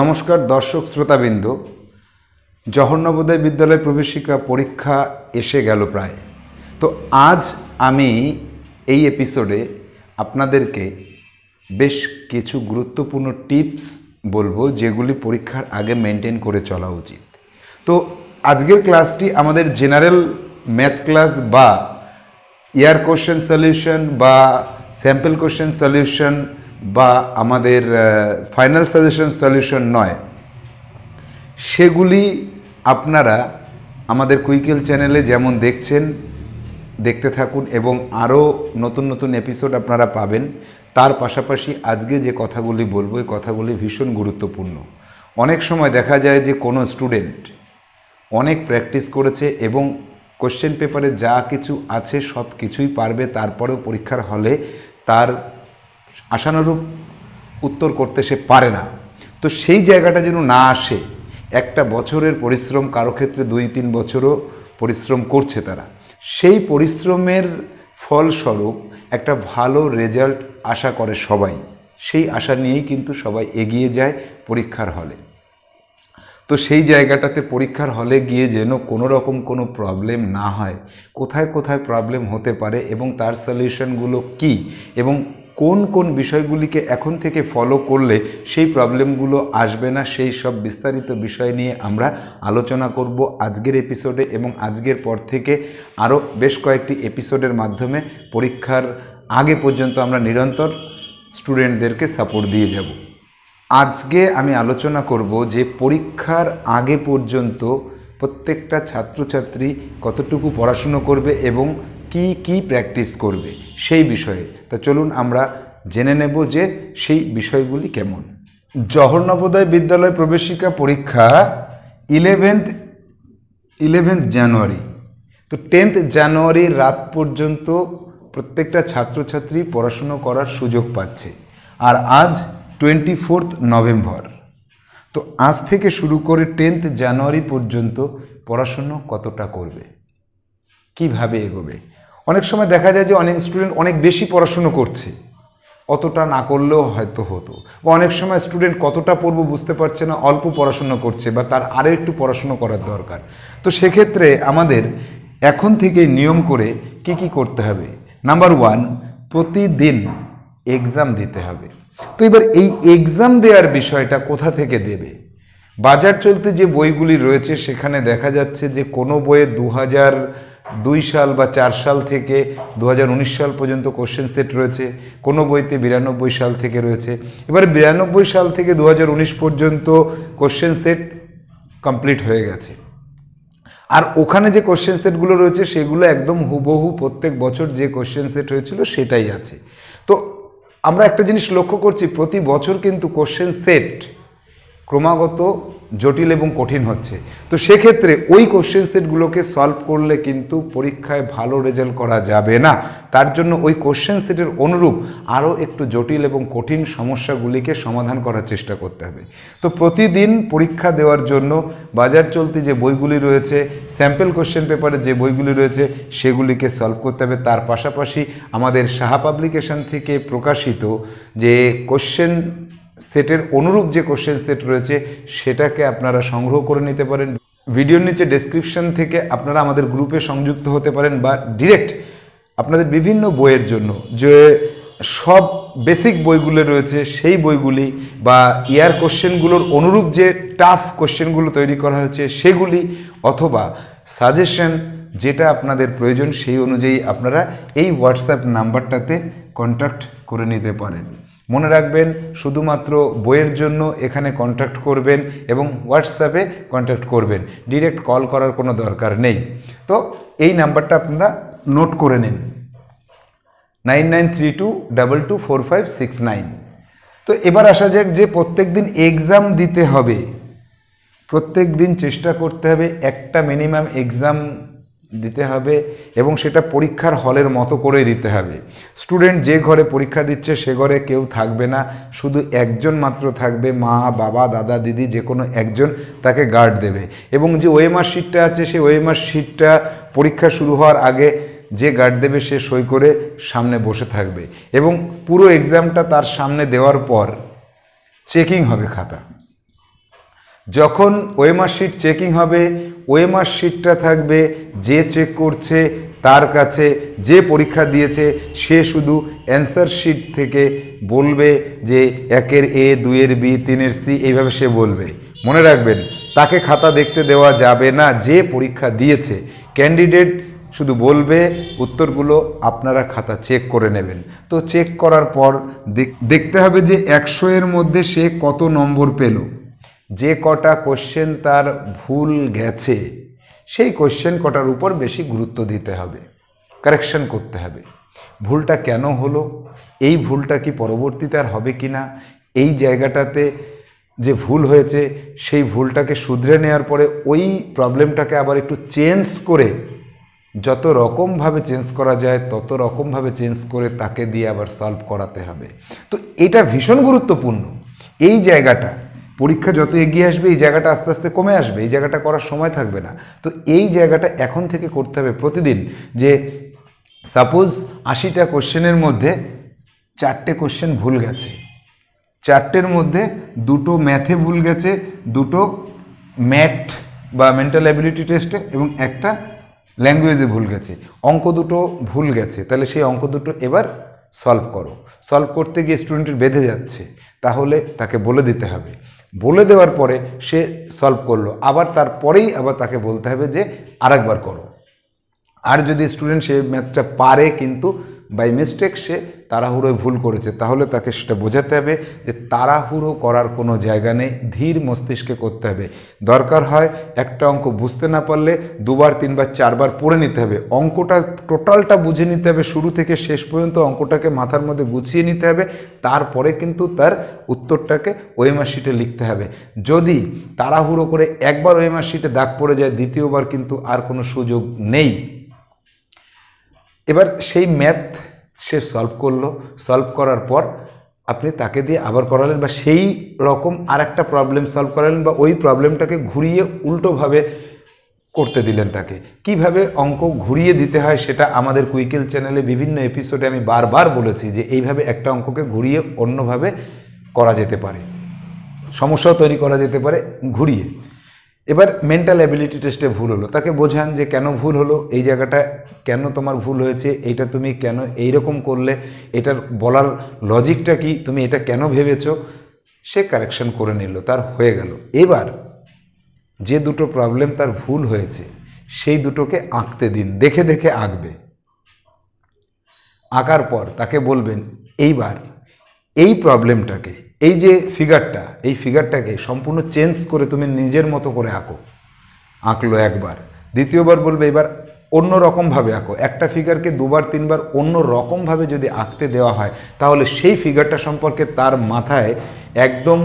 নমস্কার দর্শক শ্রোতাবৃন্দ জহন্নবোদয় বিদ্যালয় প্রবেশিকা পরীক্ষা এসে গেল প্রায় তো আজ আমি এই এপিসোডে আপনাদেরকে বেশ কিছু গুরুত্বপূর্ণ টিপস বলবো যেগুলি পরীক্ষার আগে মেনটেন করে চলা উচিত তো আজকের ক্লাসটি আমাদের জেনারেল ম্যাথ ক্লাস বা ইয়ার কোশ্চেন সলিউশন বা স্যাম্পল কোশ্চেন সলিউশন বা আমাদের ফাইনাল সাজেশন সলিউশন নয় সেগুলি আপনারা আমাদের কুইকেল চ্যানেলে যেমন দেখছেন দেখতে থাকুন এবং আরও নতুন নতুন এপিসোড আপনারা পাবেন তার পাশাপাশি আজকে যে কথাগুলি বলবো এই কথাগুলি ভীষণ গুরুত্বপূর্ণ অনেক সময় দেখা যায় যে কোনো স্টুডেন্ট অনেক প্র্যাকটিস করেছে এবং কোশ্চেন পেপারে যা কিছু আছে সব কিছুই পারবে তারপরেও পরীক্ষার হলে তার আশানুরূপ উত্তর করতে সে পারে না তো সেই জায়গাটা যেন না আসে একটা বছরের পরিশ্রম কারো ক্ষেত্রে দুই তিন বছরও পরিশ্রম করছে তারা সেই পরিশ্রমের ফলস্বরূপ একটা ভালো রেজাল্ট আশা করে সবাই সেই আশা নিয়েই কিন্তু সবাই এগিয়ে যায় পরীক্ষার হলে তো সেই জায়গাটাতে পরীক্ষার হলে গিয়ে যেন কোনো রকম কোনো প্রবলেম না হয় কোথায় কোথায় প্রবলেম হতে পারে এবং তার সলিউশনগুলো কি এবং কোন কোন বিষয়গুলিকে এখন থেকে ফলো করলে সেই প্রবলেমগুলো আসবে না সেই সব বিস্তারিত বিষয় নিয়ে আমরা আলোচনা করব আজকের এপিসোডে এবং আজকের পর থেকে আরও বেশ কয়েকটি এপিসোডের মাধ্যমে পরীক্ষার আগে পর্যন্ত আমরা নিরন্তর স্টুডেন্টদেরকে সাপোর্ট দিয়ে যাব আজকে আমি আলোচনা করব যে পরীক্ষার আগে পর্যন্ত প্রত্যেকটা ছাত্রছাত্রী কতটুকু পড়াশুনো করবে এবং কি কি প্র্যাকটিস করবে সেই বিষয়ে তা চলুন আমরা জেনে নেব যে সেই বিষয়গুলি কেমন জহর নবোদয় বিদ্যালয় প্রবেশিকা পরীক্ষা ইলেভেন্থ ইলেভেন্থ জানুয়ারি তো টেন্থ জানুয়ারির রাত পর্যন্ত প্রত্যেকটা ছাত্রছাত্রী পড়াশুনো করার সুযোগ পাচ্ছে আর আজ টোয়েন্টি ফোর্থ নভেম্বর তো আজ থেকে শুরু করে টেন্থ জানুয়ারি পর্যন্ত পড়াশুনো কতটা করবে কিভাবে এগোবে অনেক সময় দেখা যায় যে অনেক স্টুডেন্ট অনেক বেশি পড়াশুনো করছে অতটা না করলেও হয়তো হতো বা অনেক সময় স্টুডেন্ট কতটা পড়ব বুঝতে পারছে না অল্প পড়াশুনো করছে বা তার আরও একটু পড়াশুনো করার দরকার তো সেক্ষেত্রে আমাদের এখন থেকে নিয়ম করে কি কি করতে হবে নাম্বার ওয়ান প্রতিদিন এক্সাম দিতে হবে তো এবার এই এক্সাম দেওয়ার বিষয়টা কোথা থেকে দেবে বাজার চলতে যে বইগুলি রয়েছে সেখানে দেখা যাচ্ছে যে কোনো বইয়ে দু হাজার দুই সাল বা চার সাল থেকে দু সাল পর্যন্ত কোশ্চেন সেট রয়েছে কোনো বইতে বিরানব্বই সাল থেকে রয়েছে এবার বিরানব্বই সাল থেকে দু পর্যন্ত কোশ্চেন সেট কমপ্লিট হয়ে গেছে আর ওখানে যে কোশ্চেন সেটগুলো রয়েছে সেগুলো একদম হুবহু প্রত্যেক বছর যে কোশ্চেন সেট হয়েছিল সেটাই আছে তো আমরা একটা জিনিস লক্ষ্য করছি প্রতি বছর কিন্তু কোশ্চেন সেট ক্রমাগত জটিল এবং কঠিন হচ্ছে তো সেক্ষেত্রে ওই কোশ্চেন সেটগুলোকে সলভ করলে কিন্তু পরীক্ষায় ভালো রেজাল্ট করা যাবে না তার জন্য ওই কোশ্চেন সেটের অনুরূপ আরও একটু জটিল এবং কঠিন সমস্যাগুলিকে সমাধান করার চেষ্টা করতে হবে তো প্রতিদিন পরীক্ষা দেওয়ার জন্য বাজার চলতি যে বইগুলি রয়েছে স্যাম্পল কোশ্চেন পেপারে যে বইগুলি রয়েছে সেগুলিকে সলভ করতে হবে তার পাশাপাশি আমাদের সাহা পাবলিকেশন থেকে প্রকাশিত যে কোশ্চেন সেটের অনুরূপ যে কোশ্চেন সেট রয়েছে সেটাকে আপনারা সংগ্রহ করে নিতে পারেন ভিডিওর নিচে ডেসক্রিপশন থেকে আপনারা আমাদের গ্রুপে সংযুক্ত হতে পারেন বা ডিরেক্ট আপনাদের বিভিন্ন বইয়ের জন্য যে সব বেসিক বইগুলো রয়েছে সেই বইগুলি বা ইয়ার কোশ্চেনগুলোর অনুরূপ যে টাফ কোশ্চেনগুলো তৈরি করা হয়েছে সেগুলি অথবা সাজেশন যেটা আপনাদের প্রয়োজন সেই অনুযায়ী আপনারা এই হোয়াটসঅ্যাপ নাম্বারটাতে কন্ট্যাক্ট করে নিতে পারেন মনে রাখবেন শুধুমাত্র বইয়ের জন্য এখানে কন্ট্যাক্ট করবেন এবং হোয়াটসঅ্যাপে কন্ট্যাক্ট করবেন ডিরেক্ট কল করার কোনো দরকার নেই তো এই নাম্বারটা আপনারা নোট করে নিন nine nine three two double two four five six nine তো এবার আসা যাক যে প্রত্যেক দিন এক্সাম দিতে হবে প্রত্যেক দিন চেষ্টা করতে হবে একটা মিনিমাম এক্সাম দিতে হবে এবং সেটা পরীক্ষার হলের মতো করে দিতে হবে স্টুডেন্ট যে ঘরে পরীক্ষা দিচ্ছে সে ঘরে কেউ থাকবে না শুধু একজন মাত্র থাকবে মা বাবা দাদা দিদি যে কোনো একজন তাকে গার্ড দেবে এবং যে ওয়েমার শিটটা আছে সেই ওয়েমার শিটটা পরীক্ষা শুরু হওয়ার আগে যে গার্ড দেবে সে সই করে সামনে বসে থাকবে এবং পুরো এক্সামটা তার সামনে দেওয়ার পর চেকিং হবে খাতা যখন ওয়েমার চেকিং হবে ওয়েমার থাকবে যে চেক করছে তার কাছে যে পরীক্ষা দিয়েছে সে শুধু অ্যান্সার শিট থেকে বলবে যে একের এ দুইয়ের বি তিনের সি এইভাবে সে বলবে মনে রাখবেন তাকে খাতা দেখতে দেওয়া যাবে না যে পরীক্ষা দিয়েছে ক্যান্ডিডেট শুধু বলবে উত্তরগুলো আপনারা খাতা চেক করে নেবেন তো চেক করার পর দেখতে হবে যে একশো এর মধ্যে সে কত নম্বর পেলো যে কটা কোশ্চেন তার ভুল গেছে সেই কোশ্চেন কটার উপর বেশি গুরুত্ব দিতে হবে কারেকশন করতে হবে ভুলটা কেন হলো এই ভুলটা কি পরবর্তীতে আর হবে কি না এই জায়গাটাতে যে ভুল হয়েছে সেই ভুলটাকে শুধরে নেওয়ার পরে ওই প্রবলেমটাকে আবার একটু চেঞ্জ করে যত রকমভাবে চেঞ্জ করা যায় তত রকমভাবে চেঞ্জ করে তাকে দিয়ে আবার সলভ করাতে হবে তো এটা ভীষণ গুরুত্বপূর্ণ এই জায়গাটা পরীক্ষা যত এগিয়ে আসবে এই জায়গাটা আস্তে আস্তে কমে আসবে এই জায়গাটা করার সময় থাকবে না তো এই জায়গাটা এখন থেকে করতে হবে প্রতিদিন যে সাপোজ আশিটা কোশ্চেনের মধ্যে চারটে কোশ্চেন ভুল গেছে চারটের মধ্যে দুটো ম্যাথে ভুল গেছে দুটো ম্যাট বা মেন্টাল অ্যাবিলিটি টেস্টে এবং একটা ল্যাঙ্গুয়েজে ভুল গেছে অঙ্ক দুটো ভুল গেছে তাহলে সেই অঙ্ক দুটো এবার সলভ করো সলভ করতে গিয়ে স্টুডেন্টের বেঁধে যাচ্ছে তাহলে তাকে বলে দিতে হবে বলে দেওয়ার পরে সে সলভ করলো আবার তারপরেই আবার তাকে বলতে হবে যে আরেকবার করো আর যদি স্টুডেন্ট সে ম্যাথটা পারে কিন্তু বাই মিস্টেক সে তাড়াহুড়োয় ভুল করেছে তাহলে তাকে সেটা বোঝাতে হবে যে তাড়াহুড়ো করার কোনো জায়গা নেই ধীর মস্তিষ্কে করতে হবে দরকার হয় একটা অঙ্ক বুঝতে না পারলে দুবার তিনবার চারবার পড়ে নিতে হবে অঙ্কটা টোটালটা বুঝে নিতে হবে শুরু থেকে শেষ পর্যন্ত অঙ্কটাকে মাথার মধ্যে গুছিয়ে নিতে হবে তারপরে কিন্তু তার উত্তরটাকে ওয়েমার শিটে লিখতে হবে যদি তাড়াহুড়ো করে একবার ওয়েমার শিটে দাগ পড়ে যায় দ্বিতীয়বার কিন্তু আর কোনো সুযোগ নেই এবার সেই ম্যাথ সে সলভ করলো সলভ করার পর আপনি তাকে দিয়ে আবার করালেন বা সেই রকম আর একটা প্রবলেম সলভ করালেন বা ওই প্রবলেমটাকে ঘুরিয়ে উল্টোভাবে করতে দিলেন তাকে কিভাবে অঙ্ক ঘুরিয়ে দিতে হয় সেটা আমাদের কুইকেল চ্যানেলে বিভিন্ন এপিসোডে আমি বারবার বলেছি যে এইভাবে একটা অঙ্ককে ঘুরিয়ে অন্যভাবে করা যেতে পারে সমস্যাও তৈরি করা যেতে পারে ঘুরিয়ে এবার মেন্টাল অ্যাবিলিটি টেস্টে ভুল হলো তাকে বোঝান যে কেন ভুল হলো এই জায়গাটা কেন তোমার ভুল হয়েছে এটা তুমি কেন এই রকম করলে এটার বলার লজিকটা কি তুমি এটা কেন ভেবেছো সে কারেকশন করে নিল তার হয়ে গেল এবার যে দুটো প্রবলেম তার ভুল হয়েছে সেই দুটোকে আঁকতে দিন দেখে দেখে আঁকবে আঁকার পর তাকে বলবেন এইবার এই প্রবলেমটাকে এই যে ফিগারটা এই ফিগারটাকে সম্পূর্ণ চেঞ্জ করে তুমি নিজের মতো করে আঁকো আঁকলো একবার দ্বিতীয়বার বলবে এবার অন্য রকমভাবে আঁকো একটা ফিগারকে দুবার তিনবার অন্য রকমভাবে যদি আঁকতে দেওয়া হয় তাহলে সেই ফিগারটা সম্পর্কে তার মাথায় একদম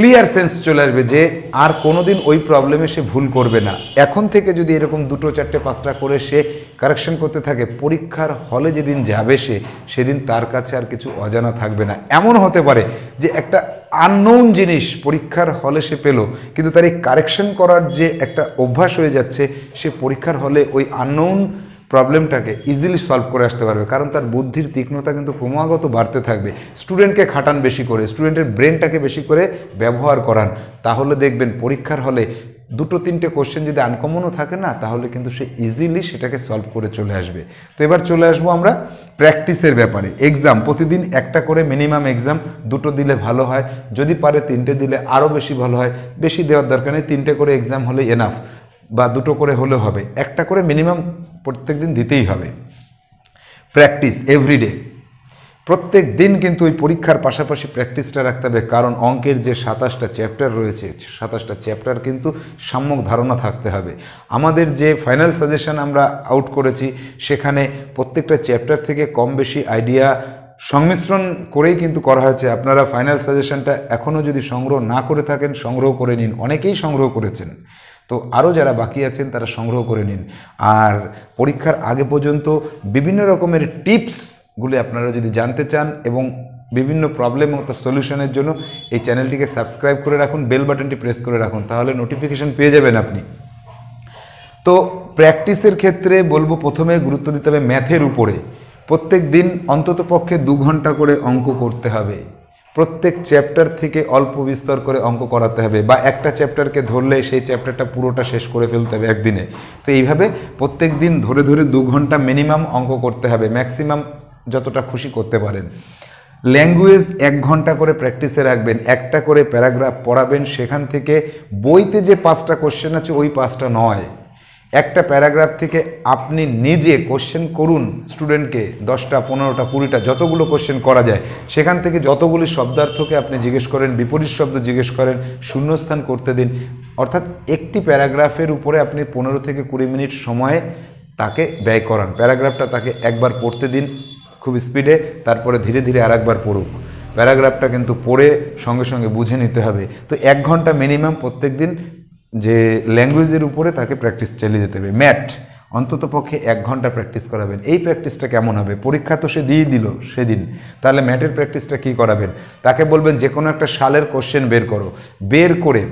ক্লিয়ার সেন্স চলে আসবে যে আর কোনোদিন ওই প্রবলেমে সে ভুল করবে না এখন থেকে যদি এরকম দুটো চারটে পাঁচটা করে সে কারেকশন করতে থাকে পরীক্ষার হলে যেদিন যাবে সে সেদিন তার কাছে আর কিছু অজানা থাকবে না এমন হতে পারে যে একটা আননোন জিনিস পরীক্ষার হলে সে পেল কিন্তু তার এই কারেকশন করার যে একটা অভ্যাস হয়ে যাচ্ছে সে পরীক্ষার হলে ওই আননোন প্রবলেমটাকে ইজিলি সলভ করে আসতে পারবে কারণ তার বুদ্ধির তীক্ষ্ণতা কিন্তু ক্রমাগত বাড়তে থাকবে স্টুডেন্টকে খাটান বেশি করে স্টুডেন্টের ব্রেনটাকে বেশি করে ব্যবহার করান তাহলে দেখবেন পরীক্ষার হলে দুটো তিনটে কোশ্চেন যদি আনকমনও থাকে না তাহলে কিন্তু সে ইজিলি সেটাকে সলভ করে চলে আসবে তো এবার চলে আসবো আমরা প্র্যাকটিসের ব্যাপারে এক্সাম প্রতিদিন একটা করে মিনিমাম এক্সাম দুটো দিলে ভালো হয় যদি পারে তিনটে দিলে আরও বেশি ভালো হয় বেশি দেওয়ার দরকার নেই তিনটে করে এক্সাম হলে এনাফ বা দুটো করে হলে হবে একটা করে মিনিমাম প্রত্যেক দিন দিতেই হবে প্র্যাকটিস এভরিডে প্রত্যেক দিন কিন্তু ওই পরীক্ষার পাশাপাশি প্র্যাকটিসটা রাখতে হবে কারণ অঙ্কের যে সাতাশটা চ্যাপ্টার রয়েছে সাতাশটা চ্যাপ্টার কিন্তু সাম্যক ধারণা থাকতে হবে আমাদের যে ফাইনাল সাজেশন আমরা আউট করেছি সেখানে প্রত্যেকটা চ্যাপ্টার থেকে কম বেশি আইডিয়া সংমিশ্রণ করেই কিন্তু করা হয়েছে আপনারা ফাইনাল সাজেশনটা এখনও যদি সংগ্রহ না করে থাকেন সংগ্রহ করে নিন অনেকেই সংগ্রহ করেছেন তো আরও যারা বাকি আছেন তারা সংগ্রহ করে নিন আর পরীক্ষার আগে পর্যন্ত বিভিন্ন রকমের টিপসগুলি আপনারা যদি জানতে চান এবং বিভিন্ন প্রবলেম ও তার সলিউশনের জন্য এই চ্যানেলটিকে সাবস্ক্রাইব করে রাখুন বেল বাটনটি প্রেস করে রাখুন তাহলে নোটিফিকেশন পেয়ে যাবেন আপনি তো প্র্যাকটিসের ক্ষেত্রে বলবো প্রথমে গুরুত্ব দিতে হবে ম্যাথের উপরে প্রত্যেক দিন অন্ততপক্ষে দু ঘন্টা করে অঙ্ক করতে হবে প্রত্যেক চ্যাপ্টার থেকে অল্প বিস্তর করে অঙ্ক করাতে হবে বা একটা চ্যাপ্টারকে ধরলে সেই চ্যাপ্টারটা পুরোটা শেষ করে ফেলতে হবে একদিনে তো এইভাবে প্রত্যেক দিন ধরে ধরে দু ঘন্টা মিনিমাম অঙ্ক করতে হবে ম্যাক্সিমাম যতটা খুশি করতে পারেন ল্যাঙ্গুয়েজ এক ঘন্টা করে প্র্যাকটিসে রাখবেন একটা করে প্যারাগ্রাফ পড়াবেন সেখান থেকে বইতে যে পাঁচটা কোশ্চেন আছে ওই পাঁচটা নয় একটা প্যারাগ্রাফ থেকে আপনি নিজে কোশ্চেন করুন স্টুডেন্টকে দশটা পনেরোটা কুড়িটা যতগুলো কোশ্চেন করা যায় সেখান থেকে যতগুলি শব্দার্থকে আপনি জিজ্ঞেস করেন বিপরীত শব্দ জিজ্ঞেস করেন শূন্যস্থান করতে দিন অর্থাৎ একটি প্যারাগ্রাফের উপরে আপনি পনেরো থেকে কুড়ি মিনিট সময়ে তাকে ব্যয় করান প্যারাগ্রাফটা তাকে একবার পড়তে দিন খুব স্পিডে তারপরে ধীরে ধীরে আর একবার পড়ুক প্যারাগ্রাফটা কিন্তু পড়ে সঙ্গে সঙ্গে বুঝে নিতে হবে তো এক ঘন্টা মিনিমাম প্রত্যেক দিন যে ল্যাঙ্গুয়েজের উপরে তাকে প্র্যাকটিস চালিয়ে যেতে হবে ম্যাট অন্তত পক্ষে এক ঘন্টা প্র্যাকটিস করাবেন এই প্র্যাকটিসটা কেমন হবে পরীক্ষা তো সে দিয়ে দিল সেদিন তাহলে ম্যাটের প্র্যাকটিসটা কি করাবেন তাকে বলবেন যে কোনো একটা সালের কোশ্চেন বের করো বের করে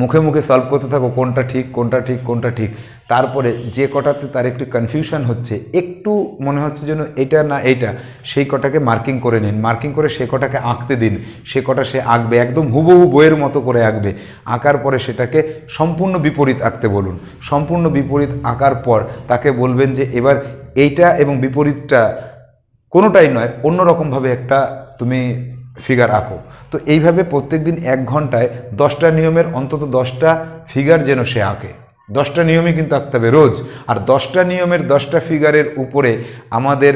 মুখে মুখে সলভ করতে থাকো কোনটা ঠিক কোনটা ঠিক কোনটা ঠিক তারপরে যে কটাতে তার একটু কনফিউশন হচ্ছে একটু মনে হচ্ছে যেন এটা না এটা সেই কটাকে মার্কিং করে নিন মার্কিং করে সে কটাকে আঁকতে দিন সে কটা সে আঁকবে একদম হুবহু বইয়ের মতো করে আঁকবে আঁকার পরে সেটাকে সম্পূর্ণ বিপরীত আঁকতে বলুন সম্পূর্ণ বিপরীত আঁকার পর তাকে বলবেন যে এবার এইটা এবং বিপরীতটা কোনোটাই নয় অন্যরকমভাবে একটা তুমি ফিগার আঁকো তো এইভাবে প্রত্যেক দিন এক ঘন্টায় দশটা নিয়মের অন্তত দশটা ফিগার যেন সে আঁকে দশটা নিয়মই কিন্তু আঁকতে হবে রোজ আর দশটা নিয়মের দশটা ফিগারের উপরে আমাদের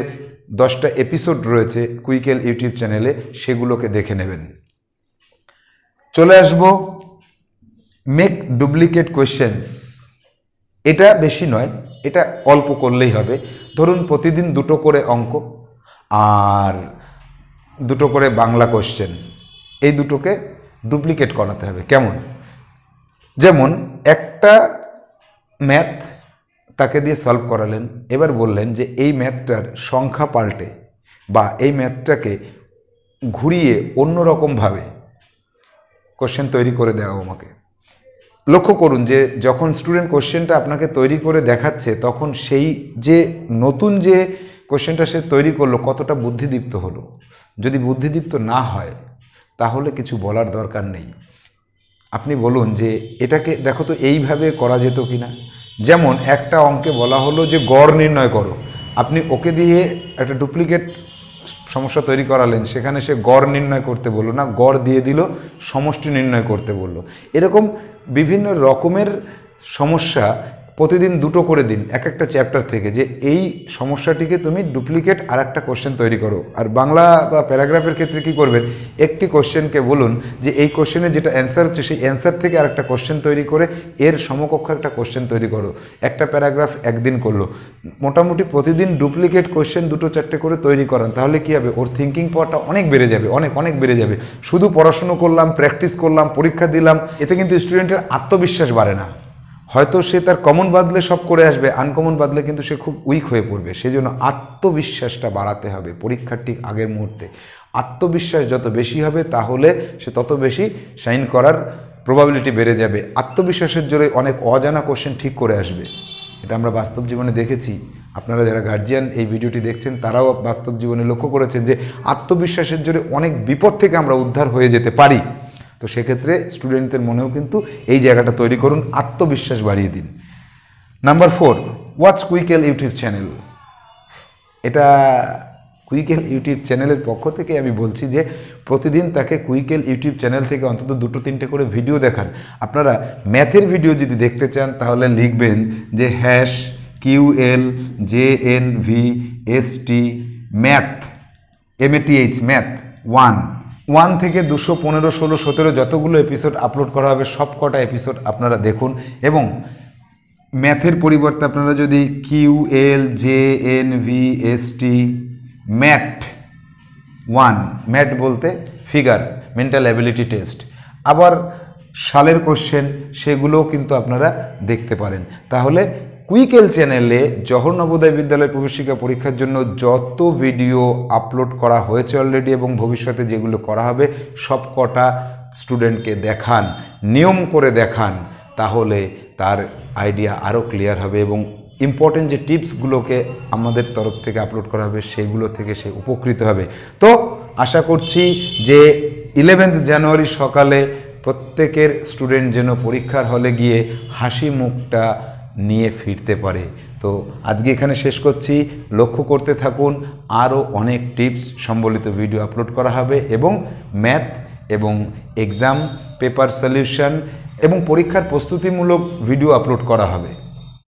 দশটা এপিসোড রয়েছে কুইকেল ইউটিউব চ্যানেলে সেগুলোকে দেখে নেবেন চলে আসব মেক ডুপ্লিকেট কোয়েশ্চেন্স এটা বেশি নয় এটা অল্প করলেই হবে ধরুন প্রতিদিন দুটো করে অঙ্ক আর দুটো করে বাংলা কোশ্চেন এই দুটোকে ডুপ্লিকেট করাতে হবে কেমন যেমন একটা ম্যাথ তাকে দিয়ে সলভ করালেন এবার বললেন যে এই ম্যাথটার সংখ্যা পাল্টে বা এই ম্যাথটাকে ঘুরিয়ে অন্য রকমভাবে কোশ্চেন তৈরি করে দেওয়া আমাকে লক্ষ্য করুন যে যখন স্টুডেন্ট কোশ্চেনটা আপনাকে তৈরি করে দেখাচ্ছে তখন সেই যে নতুন যে কোশ্চেনটা সে তৈরি করলো কতটা বুদ্ধিদীপ্ত হলো যদি বুদ্ধিদীপ্ত না হয় তাহলে কিছু বলার দরকার নেই আপনি বলুন যে এটাকে দেখো তো এইভাবে করা যেত কি না যেমন একটা অঙ্কে বলা হলো যে গড় নির্ণয় করো আপনি ওকে দিয়ে একটা ডুপ্লিকেট সমস্যা তৈরি করালেন সেখানে সে গড় নির্ণয় করতে বললো না গড় দিয়ে দিল সমষ্টি নির্ণয় করতে বললো এরকম বিভিন্ন রকমের সমস্যা প্রতিদিন দুটো করে দিন এক একটা চ্যাপ্টার থেকে যে এই সমস্যাটিকে তুমি ডুপ্লিকেট আর একটা কোশ্চেন তৈরি করো আর বাংলা বা প্যারাগ্রাফের ক্ষেত্রে কি করবেন একটি কোশ্চেনকে বলুন যে এই কোশ্চেনের যেটা অ্যান্সার হচ্ছে সেই অ্যান্সার থেকে আর একটা কোশ্চেন তৈরি করে এর সমকক্ষ একটা কোশ্চেন তৈরি করো একটা প্যারাগ্রাফ একদিন করলো মোটামুটি প্রতিদিন ডুপ্লিকেট কোশ্চেন দুটো চারটে করে তৈরি করান তাহলে কি হবে ওর থিঙ্কিং পাওয়ারটা অনেক বেড়ে যাবে অনেক অনেক বেড়ে যাবে শুধু পড়াশুনো করলাম প্র্যাকটিস করলাম পরীক্ষা দিলাম এতে কিন্তু স্টুডেন্টের আত্মবিশ্বাস বাড়ে না হয়তো সে তার কমন বাদলে সব করে আসবে আনকমন বাদলে কিন্তু সে খুব উইক হয়ে পড়বে সেই জন্য আত্মবিশ্বাসটা বাড়াতে হবে পরীক্ষার ঠিক আগের মুহূর্তে আত্মবিশ্বাস যত বেশি হবে তাহলে সে তত বেশি সাইন করার প্রবাবিলিটি বেড়ে যাবে আত্মবিশ্বাসের জোরে অনেক অজানা কোশ্চেন ঠিক করে আসবে এটা আমরা বাস্তব জীবনে দেখেছি আপনারা যারা গার্জিয়ান এই ভিডিওটি দেখছেন তারাও বাস্তব জীবনে লক্ষ্য করেছেন যে আত্মবিশ্বাসের জোরে অনেক বিপদ থেকে আমরা উদ্ধার হয়ে যেতে পারি তো সেক্ষেত্রে স্টুডেন্টদের মনেও কিন্তু এই জায়গাটা তৈরি করুন আত্মবিশ্বাস বাড়িয়ে দিন number four watch Quickel YouTube channel এটা কুইকেল ইউটিউব চ্যানেলের পক্ষ থেকে আমি বলছি যে প্রতিদিন তাকে কুইকেল ইউটিউব চ্যানেল থেকে অন্তত দুটো তিনটে করে ভিডিও দেখান আপনারা ম্যাথের ভিডিও যদি দেখতে চান তাহলে লিখবেন যে hash Q L J N V S T math M A T H math one one থেকে দুশো পনেরো ষোলো সতেরো যতগুলো এপিসোড আপলোড করা হবে সব কটা এপিসোড আপনারা দেখুন এবং ম্যাথের পরিবর্তে আপনারা যদি Q L J N V S T math one math বলতে ফিগার মেন্টাল অ্যাবিলিটি টেস্ট আবার সালের কোশ্চেন সেগুলোও কিন্তু আপনারা দেখতে পারেন তাহলে কুইকেল চ্যানেলে জহর নবোদয় বিদ্যালয় প্রবেশিকা পরীক্ষার জন্য যত ভিডিও আপলোড করা হয়েছে অলরেডি এবং ভবিষ্যতে যেগুলো করা হবে সব কটা স্টুডেন্টকে দেখান নিয়ম করে দেখান তাহলে তার আইডিয়া আরও ক্লিয়ার হবে এবং ইম্পর্টেন্ট যে টিপসগুলোকে আমাদের তরফ থেকে আপলোড করা হবে সেগুলো থেকে সে উপকৃত হবে তো আশা করছি যে ইলেভেন্থ জানুয়ারি সকালে প্রত্যেকের স্টুডেন্ট যেন পরীক্ষার হলে গিয়ে হাসি মুখটা নিয়ে ফিরতে পারে তো আজকে এখানে শেষ করছি লক্ষ্য করতে থাকুন আরও অনেক টিপস সম্বলিত ভিডিও আপলোড করা হবে এবং ম্যাথ এবং এক্সাম পেপার সলিউশন এবং পরীক্ষার প্রস্তুতিমূলক ভিডিও আপলোড করা হবে